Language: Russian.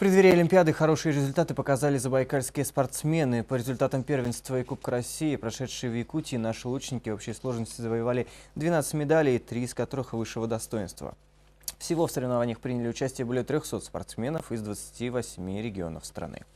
В преддверии Олимпиады хорошие результаты показали забайкальские спортсмены. По результатам первенства и Кубка России, прошедшие в Якутии, наши лучники в общей сложности завоевали 12 медалей, три из которых высшего достоинства. Всего в соревнованиях приняли участие более 300 спортсменов из 28 регионов страны.